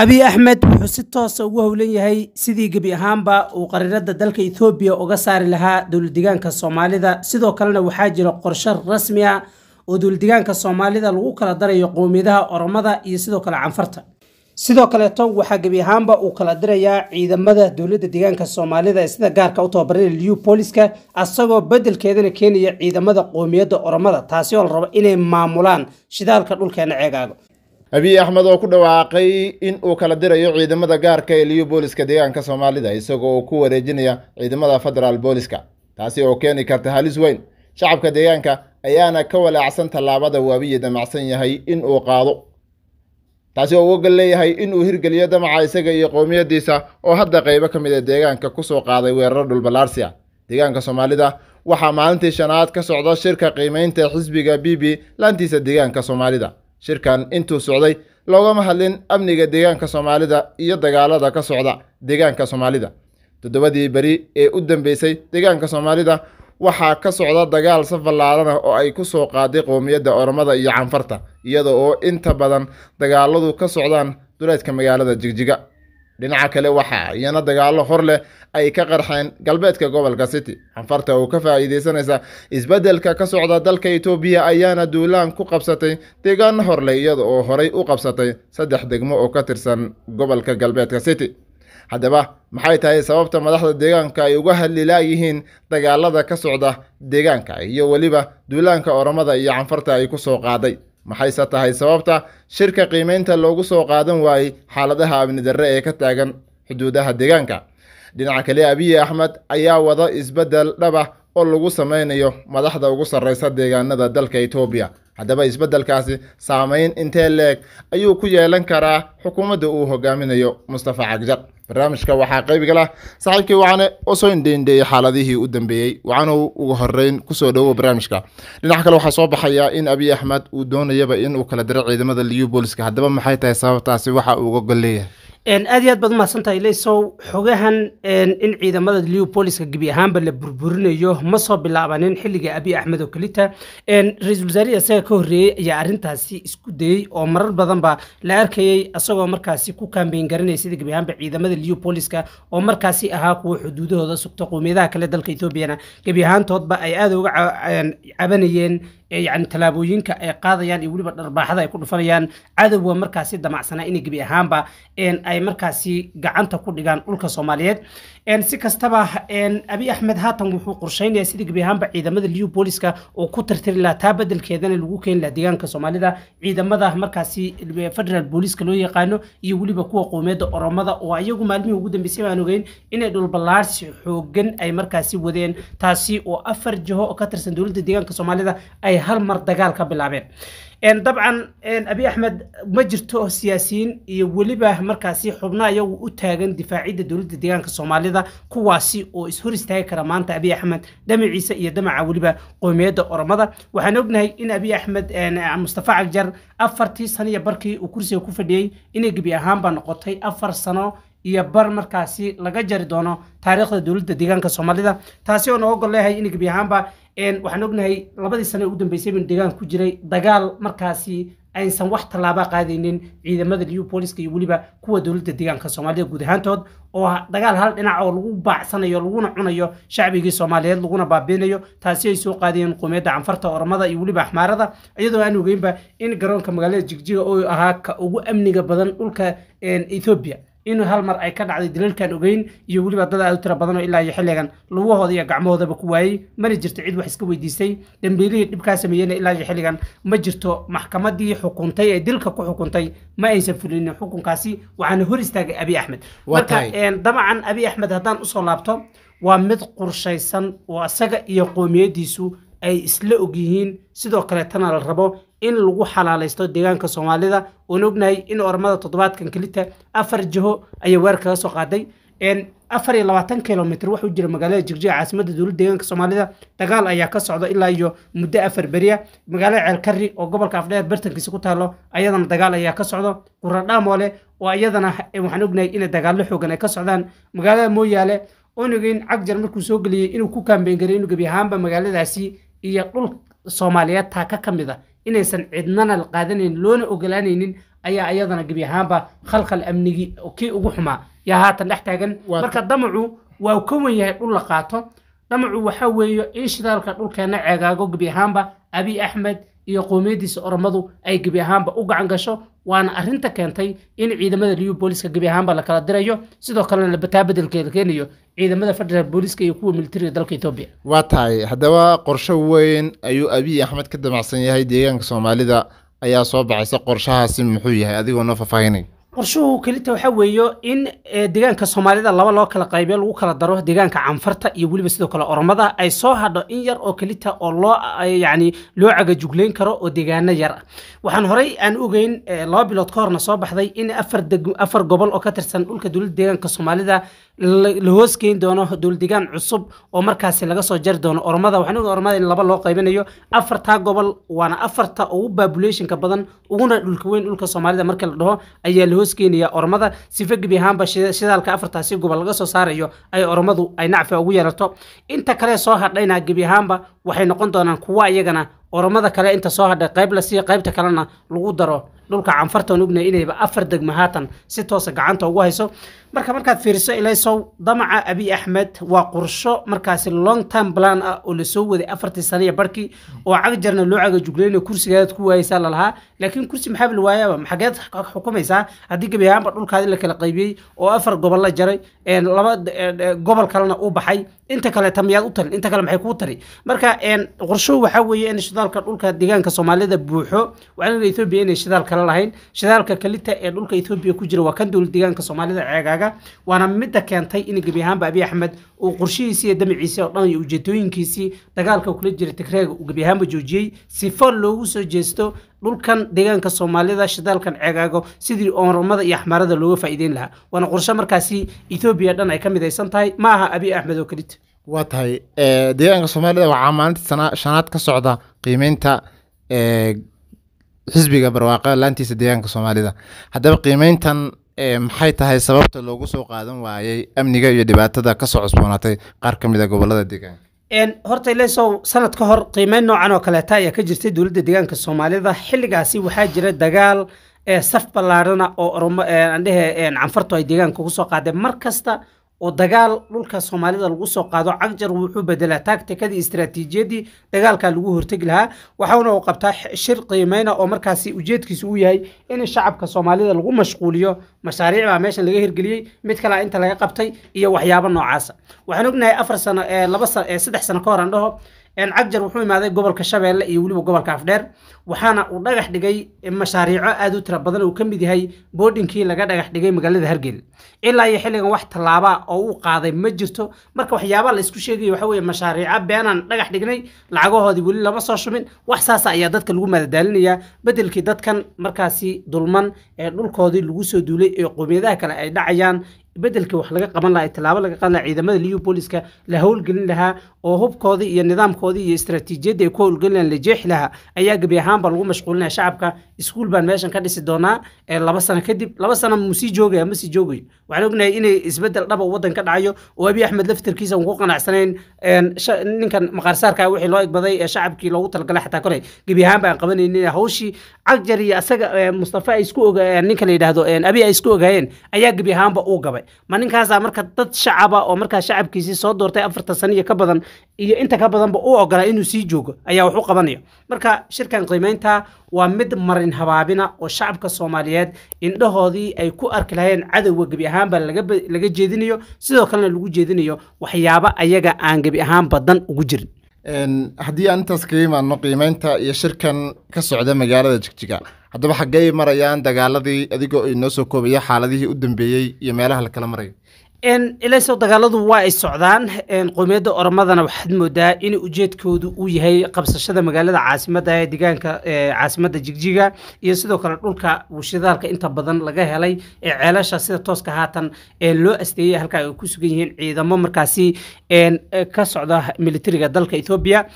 abi axmed wuxuu si toosa ah ugu howlan yahay sidii gebi ahaanba uu qarinada dalka ethoobiya uga saari lahaa dowladigaanka soomaalida sidoo kalena waxaa jira qorsho rasmi ah oo dowladigaanka soomaalida lagu kala darayo qowmiyadaha oromada iyo sidoo kale canfarta sidoo kaleeto waxaa gebi ahaanba uu kala dirayaa ciidamada dowlada deegaanka soomaalida ee sida gaarka u tababaraya liupoliska asagoo bedelkeedana keenaya ciidamada qowmiyadda oromada taasi oo la rabo inay maamulaan shidaalka dhulkeena ceegaago abiy axmed oo ku dhawaaqay in uu kala dirayo ciidamada gaarka eliyo booliska deegaanka soomaalida isagoo uu ku wareejinaya ciidamada federaal booliska taasi oo keeni karta halis weyn shacabka deegaanka ayaana ka walaacsan tallaabada uu abiyi damacsan yahay in uu qaado taasi oo uga leeyahay inuu hirgeliyo damaca isaga iyo qowmiyaddiisa oo hadda qaybo ka mid a ah deegaanka kusoo qaaday weeraro dhulbalaarsiya deegaanka soomaalida waxaa maalintii shanaad ka socda shirka qiimeynta xisbiga b b laantiisa deegaanka soomaalida shirkan intuu socday loogama hadlin amniga deegaanka soomaalida iyo dagaalada ka socda deegaanka soomaalida toddobadii beri ee u dambeysay deegaanka soomaalida waxaa ka socda dagaal safallaadana oo ay ku soo qaaday qowmiyadda oromada iyo canfarta iyada oo inta badan dagaaladu ka socdaan duleedka magaalada jigjiga dhinaca kale waxaa iyana dagaalo hor leh ay ka qarxeen galbeedka gobolka city xanfarta oo ka faa'iidaysanaysa isbeddelka ka socda dalka etoobiya ayaana duulaan ku qabsatay deegaano hor leh iyada oo horay u qabsatay saddex degmo oo ka tirsan gobolka galbeedka city haddaba maxay tahay sababta madaxda deegaanka ay uga hadli laayihiin dagaalada ka socda deegaanka iyo weliba duulaanka oramada iyo canfarta ay ku soo qaaday maxayse tahay sababta shirka qiimaynta loogu soo qaadan waayey xaaladaha amnidarre ee ka taagan xuduudaha deegaanka dhinaca kale abiye axmed ayaa wada isbeddel dhab ah oo lagu samaynayo madaxda ugu sarraysa deegaanada dalka etoobiya haddaba isbeddelkaasi saamayn intee leeg ayuu ku yeelan karaa xukuumadda uu hogaaminayo mustafa cagjar barnaamijka waxaa qaybigala saaxiibkii waxaane usoo indheindheeyey xaaladihii u dambeeyey waxaana ugu horeyn kusoo dhowo barnaamijka dhinaca kale waxaa soo baxaya in abiy axmed uu doonayaba inuu kala diro ciidamada liyu booliska haddaba maxay tahay sababtaasi waxa uu uga golleeyahay aad iyo aad baad umahadsantahay laysow xogahan in ciidamada leopoliska gebi ahaanba la burburinayo ma soo bilaabanin xilliga abiy axmed oo kelita ra-iisul wasaare isaga ka horreeyey ayaa arrintaasi isku dayey oo marar badanba la arkayey isagoo markaasi ku kaambeyn garanaya sida gebi ahaanba ciidamada leopoliska oo markaasi ahaa kuwa xuduudahooda sugta qowmiyadaha kale dalka ethoobiyana gebi ahaantoodba ay aada uga cabanayeen yani tallaabooyinka ay qaadayaan iyo weliba dharbaaxada ay ku dhufanayaan cadowga markaasi damacsanaa inay gebi ahaanba ay markaasi gacanta ku dhigaan dhulka soomaaliyeed si kastaba abi axmed haatan wuxuu qorshaynayaa sidii gebi ahaanba ciidamada liu booliska oo ku tirtiri lahaa taa bedelkeedana lagu keeni lahaa deegaanka soomaalida ciidamada markaasi federaal booliska loo yaqaano iyo weliba kuwa qowmeedda oromada oo ayagu maalmihii ugu dambeysay baan ogeyn inay dhulballaarsi xoogan ay markaasi wadeen taasi oo afar jiho oo ka tirsan dowladda deegaanka soomaalida ay hal mar dagaal ka bilaabeen dabcan abi axmed ma jirto siyaasiyiin iyo weliba markaasi xubnaayo wuu u taagan difaacidda dowladda deegaanka soomaalida kuwaasi oo is hor istaagi kara maanta abi axmed dhamaciisa iyo damaca weliba qoomiyadda oromada waxaan ognahay in abi axmed mustafa cagjar afartii sano iyo barkii uu kursiga ku fadhiyey inay gebi ahaanbaa noqotay afar sano iyo bar markaasi laga jari doono taariikhda dowladda deegaanka soomaalida taasi oo nooga gol in gebi ahaanba waxaan ognahay labadii sane ee u dambeysay baynu deegaan ku jiray dagaal markaasi aysan wax tallaaba qaadaynin ciidamada new booliska iyo weliba kuwa dowladda deegaanka soomaaliya guud ahaantood oo ah dagaal hal dhinac oo lagu baacsanayo laguna cunayo shacbigii soomaaliyeed laguna baabiinayo taasi ay soo qaadayeen qumeedda canfarta oromada iyo weliba axmaarada iyadoo aan ogeynba in garoonka magaalada jigjiga oo ahaa ka ugu amniga badan dhulka ethoobiya inuu hal mar ay ka dhacday daliilkan ogeyn iyo weliba dad aad u tira badanoo ilaa iyo xilligan lugahooda iyo gacmahoodaba ku waayey mana jirto cid wax iska weydiistay dembiilihii dhibkaa sameeyeyna ilaa iyo xilligan ma jirto maxkamadii xukuntay ee dilka ku xukuntay ma aysan fulinin xukunkaasi waxaana hor istaagay abi axmed marka damacan abi axmed haddaan usoo laabto waa mid qurshaysan oo isaga iyo qoomiyadiisu ay isla og yihiin sidoo kale tana la rabo in lagu xalaalaysto deegaanka soomaalida waan ognahay in ormada toddobaadkan kelita afar jiho ayay weer kaga soo qaaday afar iyo labaatan kilomitr waxuu jira magaalada jigjiga caasimada dowla deegaanka soomaalida dagaal ayaa ka socda ilaa iyo muddo afar beriya magaalada ceelkari oo gobolka afdheer bartankiisa ku taalo ayadana dagaal ayaa ka socdo quradhamoole oo ayadana waxaan ognahay inay dagaallo xoogan ay ka socdaan magaalada mooyaale onugin cagjar markuu soo geliyey inuu ku kaambeyn garay inuu gebi ahaanba magaaladaasi iyo dhul soomaaliyeedta ka kamid a ah inaysan cidnana qaadanaynin loona ogolaanaynin ayaa iyadana gebi ahaanba khalkhal amnigii kii ugu xumaa yaa haatan dhex taagan marka damacu waa ka wen yahay dhul la qaato damacu waxaa weeye shidaalka dhulkeenna ceegaago gebi ahaanba abi axmed iyo qowmiyadiisa oromadu ay gebi ahaanba u gacan gasho waana arrinta keentay in ciidamada liyu booliska gebi ahaanba la kala dirayo sidoo kalena labataa bedelkeeda keenayo ciidamada federaal booliska iyo kuwa militariga dalka etoobiya waa tahay haddaba qorsho weyn ayuu abiy axmed ka damacsan yahay deegaanka soomaalida ayaa soo baxaysa qorshahaasi muxuu yahay adigoo noo faahfaahinay qorshuhu kelita waxa weeyo in deegaanka soomaalida laba loo kala qaybiyo lagu kala daro deegaanka canfarta iyo weliba sidoo kale oromada ay soo hadho in yar oo kelita oo loo yacni loo cagajuglayn karo oo deegaano yar ah waxaan horey aan ogeyn laba bilood ka horna soo baxday in afar afar gobol oo ka tirsan dhulka dowladda deegaanka soomaalida la hoos keeni doono dowladigaan cusub oo markaasi laga soo jari doono ormada waxaan oga ormada in laba loo qaybinayo afartaa gobol waana afarta ugu babulationka badan uguna dhulka weyn dhulka soomaalida markii la dhaho ayaa la hoos keenaya ormada sifa gebi ahaanba shidaalka afartaasi gobol laga soo saarayo ay ormadu ay nacfa ugu yeerato inta kale soo hadhayna gebi ahaanba waxay noqon doonaan kuwa iyagana ormada kale inta soo hadhay qayb la siiya qaybta kalena lagu daro dhulka canfartan ognahay inayba afar degma haatan si toosa gacanta ugu hayso marka markaad fiiriso ilaysow damaca abi axmed waa qorsho markaasi long time plan ah oo lasoo waday afartii sanaya barhkii oo cagjarna loo cagajuglayna kursigaad ku waayeysaa lalahaa laakiin kursi maxaaba la waayaaba maxageed xukumaysaa haddii gebi ahaanba dhulkaadi la kala qaybiyey oo afar gobol la jaray laba gobol kalena u baxay inta kaleeta miyaad u tarin inta kale maxay kuu tari marka qorsho waxaa weeye in shidaalka dhulka deegaanka soomaalida buuxo waxaa la ethiopia inay shidaalka kale lahayn shidaalka kalita ee dhulka etoobiya ku jira waa kan dowlad deegaanka soomaalida ceegaaga waana mida keentay in gebi ahaanba abiy axmed uu qorshihiisii iyo damaciisii oo dhan iyo ujeedooyinkiisii dagaalka kula jira tigreega uu gebi ahaanba joojiyey sifo loogu soo jeesto dhulkan deegaanka soomaalida shidaalkan ceegaago sidii oromada iyo axmaarada looga faa'iideyn lahaa waana qorsho markaasi etoobiya dhan ay ka midaysan tahay ma aha abiy axmed oo kelita waa tahay deegaanka soomaalida waxaa maalinta shanaad ka socda qiimeynta xisbiga barwaaqo laantiisa deegaanka soomaalida haddaba qiimeyntan eh, maxay tahay sababta loogu soo qaadan waayay amniga iyo dhibaatada kasoo cusboonaatay qaar ka mid a ah gobolada deegaanka horta ilesow sanad ka hor qiimeyn noocan oo kaleeta ayaa ka jirtay dowladda deegaanka soomaalida xilligaasi waxaa jira dagaal eh, saf ballaarana oo ormo eh, canfartu ay deegaanka ugu soo qaadeen mar kasta oo dagaal dhulka soomaalida lagu soo qaado cagjar wuxuu bedelaa taagtikadii istraatiijiyaddii dagaalka lagu hortegi lahaa waxauna uu qabtaa shir qiimeyna oo markaasi ujeedkiisu uu yahay in shacabka soomaalida lagu mashquuliyo mashaariic baa meeshan laga hirgeliyey mid kalea inta laga qabtay iyo waxyaabo noocaasa waxaan ognahay afar sano ee laba saddex sano ka hor aan dhaho cagjar wuxuu imaaday gobolka shabeelle iyo weliba gobolka afdheer waxaana uu dhagax dhigay mashaariico aad u tira badan uu ka mid yahay boodhinkii laga dhagax dhigay magaalada hargeysa ilaa iyo xilligan wax tallaaba oo uu qaaday ma jirto marka waxyaabaa la isku sheegaya waxa weye mashaariico beenaan dhagax dhignay lacagahoodii weli lama soo shumin wax saasa ah ayaa dadka lagu maadadaalinayaa bedelkii dadkan markaasi dulman ee dhulkoodii lagu soo duulay ee qoomiyadaha kale ay dhacayaan bedelka wax laga qaban lahaa tallaabo laga qaban lahaa ciidamada leopoliska la howlgelin lahaa oo hubkoodii iyo nidaamkoodii iyo istaraatiijiyadda ay ku howlgelin lahaen la jeexi lahaa ayaa gebi ahaanba lagu mashquulinaya shacabka iskuul baan meeshan ka dhisi doonaa laba sano kadib laba sano musii joogaya ma sii joogayo waxaan ognahay inay isbedel dhaba waddan ka dhacayo oo abiy axmed laftarkiisa aan ku qanacsanayn ninkan maqaarsaarka ah wixii loo egbaday ee shacabkii loogu talagalay xataa koley gebi ahaan baan qabanaynin hawshii cagjar iyo asaga mustafa ay isku oga ninka la yidhaahdo abiy ay isku ogaayeen ayaa gebi ahaanba uu gabay maninkaasaa marka dad shacaba oo markaa shacabkiisii soo doortay afartan sano iyo ka badan iyo inta ka badanba u ogolaa inuu sii joogo ayaa wax u qabanaya marka shirkan qiimaynta waa mid marin habaabina oo shacabka soomaaliyeed indhahoodii ay ku arki lahayeen cadowga gebi ahaanba laga jeedinayo sidoo kalena lagu jeedinayo waxyaaba ayaga aan gebi ahaanba dan ugu jirin haddii aan intaas kaga imaadno qiimaynta iyo shirkan ka socda magaalada jigjiga haddaba xaggey marayaan dagaaladii adigoo inoo soo koobaya xaaladihii u dambeeyey iyo meelaha la kala maraya ilayso dagaaladu waa ay socdaan qowmiyadda oromadana waxaad moodaa in ujeedkoodu uu yahay qabsashada magaalada caasimada ee deegaanka caasimada jigjiga iyo sidoo kale dhulka wushidaalka inta badan laga helay ee ceelasha sida tooska haatan loo asteeyay halka ay ku sugan yihiin ciidamo markaasi ka socda militariga dalka ethoobiya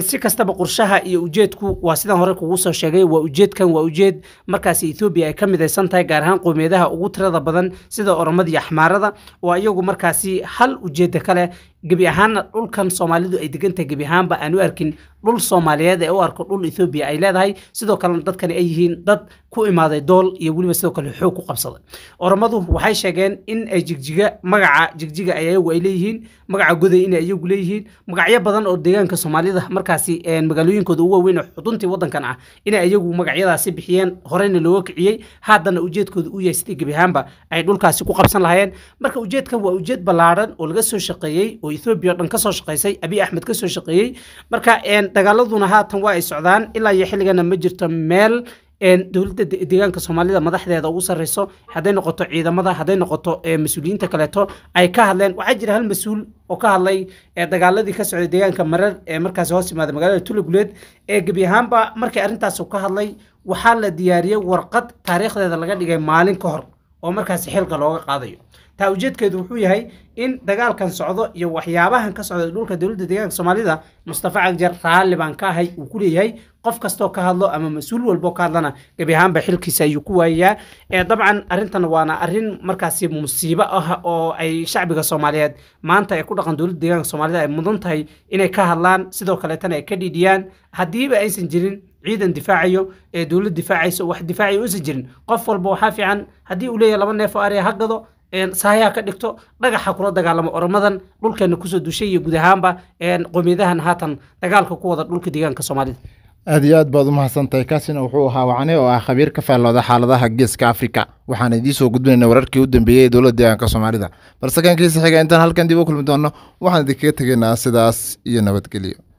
si kastaba qorshaha iyo ujeedku waa sidaan hore kugu soo sheegay waa ujeedkan waa ujeed markaasi ethoobiya ay ka midaysan tahay gaar ahaan qowmiyadaha ugu tirada badan sida oromada iyo axmaarada waa iyagu markaasi hal ujeedda kale gebi ahaanna dhulkan soomaalidu ay degantahay gebi ahaanba aan u arkin dhul soomaaliyeed ee u arko dhul ethoobiya ay leedahay sidoo kalena dadkani ay yihiin dad ku imaaday dool iyo weliba sidoo kale xoog ku qabsaday oromadu waxay sheegeen in ay jigjiga magaca jigjiga ay ayagu ay leeyihiin magaca goday in ay iyagu leeyihiin magacyo badan oo deegaanka soomaalida markaasi magaalooyinkooda ugu waaweyn oo xuduntii waddankan ah inay ayagu magacyadaasi bixiyeen horeyna looga kiciyey haddana ujeedkooda u yahay sidii gebi ahaanba ay dhulkaasi ku qabsan lahayeen marka ujeedkan waa ujeed ballaadhan oo laga soo shaqeeyey oo oo ethoobiya o dhan kasoo shaqeysay abiy axmed kasoo shaqeeyey marka dagaaladuna haatan waa ay socdaan ilaa iyo xilligana ma jirto meel dowladda deegaanka soomaalida madaxdeeda ugu sarreyso hadday noqoto ciidamada hadday noqoto mas-uuliyiinta kaleeto ay ka hadleen waxaa jira hal mas-uul oo ka hadlay dagaaladii ka socday deegaanka marar ee markaasi hoos imaaday magaalada tulaguleed ee gebi ahaanba markii arrintaas ka hadlay waxaa la diyaariyey warqad taariikhdeeda laga dhigay maalin ka hor oo markaasi xilka looga qaadayo taa ujeedkeedu wuxuu yahay in dagaalkan socdo iyo waxyaabahan ka socda dhulka dowladda deegaanka soomaalida mustafa cagjar raalli baan ka ahay uu ku leeyahay qof kastoo ka hadlo ama mas-uul walboo ka hadlana gebi ahaanba xilkiisa ayuu ku waayayaa ee dabcan arrintan waana arrin markaasi musiibo ah oo ay shacbiga soomaaliyeed maanta ay ku dhaqan dowladda deegaanka soomaalida ay mudan tahay inay ka hadlaan sidoo kaleetana ay ka dhiidhiyaan haddiiba aysan jirin ciidan difaacayo ee dowlad difaacayso wax difaacay uusan jirin qof walba waxaa fiican haddii uu leeyahay laba neef oo ha gado sahayaa ka dhigto dhagaxa kula dagaalamo oromadan dhulkeenna kusoo dushay iyo guud ahaanba qoomiyadahan haatan dagaalka ku wada dhulka deegaanka soomaalida aad iyo aad baad u mahadsantahay kaasina wuxuu ahaa wacne oo ah khabiir ka faallooda xaaladaha geeska africa waxaan idiin soo gudbinaynaa wararkii u dambeeyey ee dowladda deegaanka soomaalida balse kankiisa xiga intaan halkan dib u kulmi doonno waxaan idinkaga tegaynaa sidaas iyo nabadgelyo